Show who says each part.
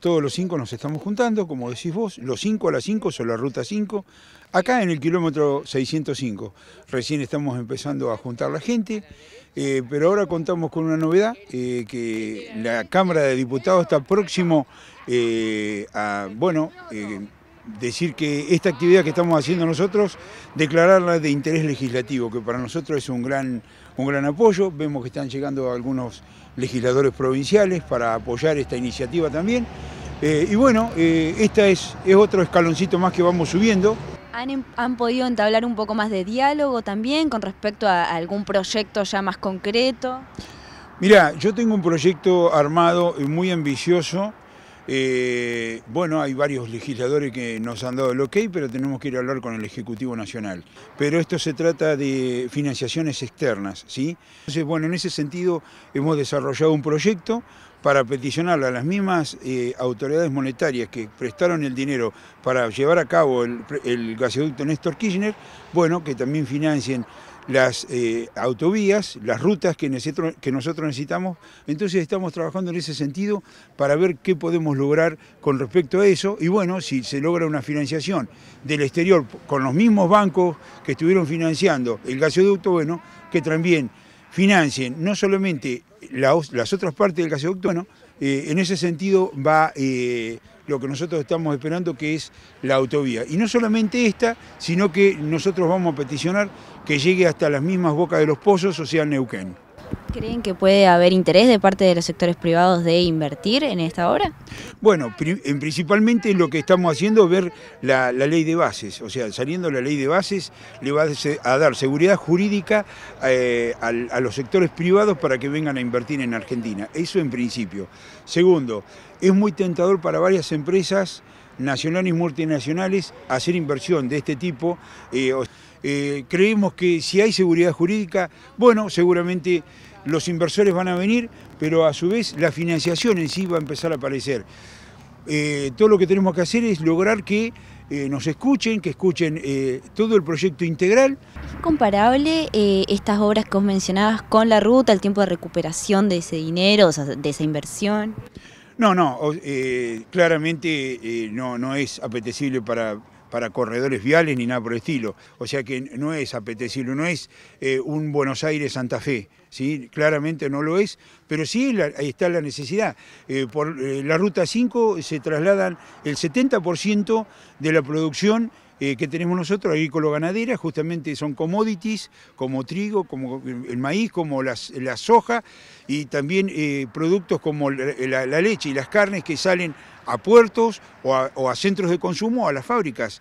Speaker 1: todos los cinco nos estamos juntando, como decís vos, los cinco a las cinco son la ruta 5, acá en el kilómetro 605. Recién estamos empezando a juntar la gente, eh, pero ahora contamos con una novedad, eh, que la Cámara de Diputados está próximo eh, a, bueno, decir que esta actividad que estamos haciendo nosotros, declararla de interés legislativo, que para nosotros es un gran, apoyo. Vemos que están llegando algunos legisladores provinciales para apoyar esta iniciativa también. Eh, y bueno, este esta es, otro escaloncito más que vamos subiendo.
Speaker 2: Em-, han, podido entablar un poco más de diálogo también con respecto a algún proyecto ya más concreto?
Speaker 1: Mira, yo tengo un proyecto armado y muy ambicioso eh, bueno, hay varios legisladores que nos han dado el ok, pero tenemos que ir a hablar con el Ejecutivo Nacional. Pero esto se trata de financiaciones externas, ¿sí? Entonces, bueno, en ese sentido hemos desarrollado un proyecto para peticionar a las mismas eh, autoridades monetarias que prestaron el dinero para llevar a cabo el, el gasoducto Néstor Kirchner, bueno, que también financien las eh, autovías, las rutas que nosotros, necesitamos. Entonces estamos trabajando en ese sentido para ver qué podemos lograr con respecto a eso. Y bueno, si se logra una financiación del exterior con los mismos bancos que estuvieron financiando el gasoducto, bueno, que también financien no solamente las otras partes del gasoducto, bueno, eh, en ese sentido va... Eh, lo que nosotros estamos esperando que es la autovía. Y no solamente esta, sino que nosotros vamos a peticionar que llegue hasta las mismas bocas de los pozos, o sea, Neuquén.
Speaker 2: ¿Creen que puede haber interés de parte de los sectores privados de invertir en esta obra?
Speaker 1: Bueno, principalmente lo que estamos haciendo es ver la, ley de bases, o sea, saliendo la ley de bases le va a dar seguridad jurídica eh, a, los sectores privados para que vengan a invertir en Argentina, eso en principio. Segundo, es muy tentador para varias empresas nacionales y multinacionales hacer inversión de este tipo. Eh, eh, creemos que si hay seguridad jurídica, bueno, seguramente los inversores van a venir, pero a su vez la financiación en sí va a empezar a aparecer. Eh, todo lo que tenemos que hacer es lograr que eh, nos escuchen, que escuchen eh, todo el proyecto integral.
Speaker 2: ¿Es comparable estas obras que vos mencionabas con la ruta, el tiempo de recuperación de ese dinero, de esa inversión?
Speaker 1: No, no, claramente no, no es apetecible para, para corredores viales ni nada por el estilo. O sea que no es apetecible, no es eh, un Buenos Aires-Santa Fe, ¿sí? claramente no lo es, pero sí ahí está la necesidad. Eh, por eh, la Ruta 5 se trasladan el 70% de la producción que tenemos nosotros, agrícola-ganadera, justamente son commodities como trigo, como el maíz, como las, la soja y también productos como la, leche y las carnes que salen a puertos o a, o a centros de consumo o a las fábricas.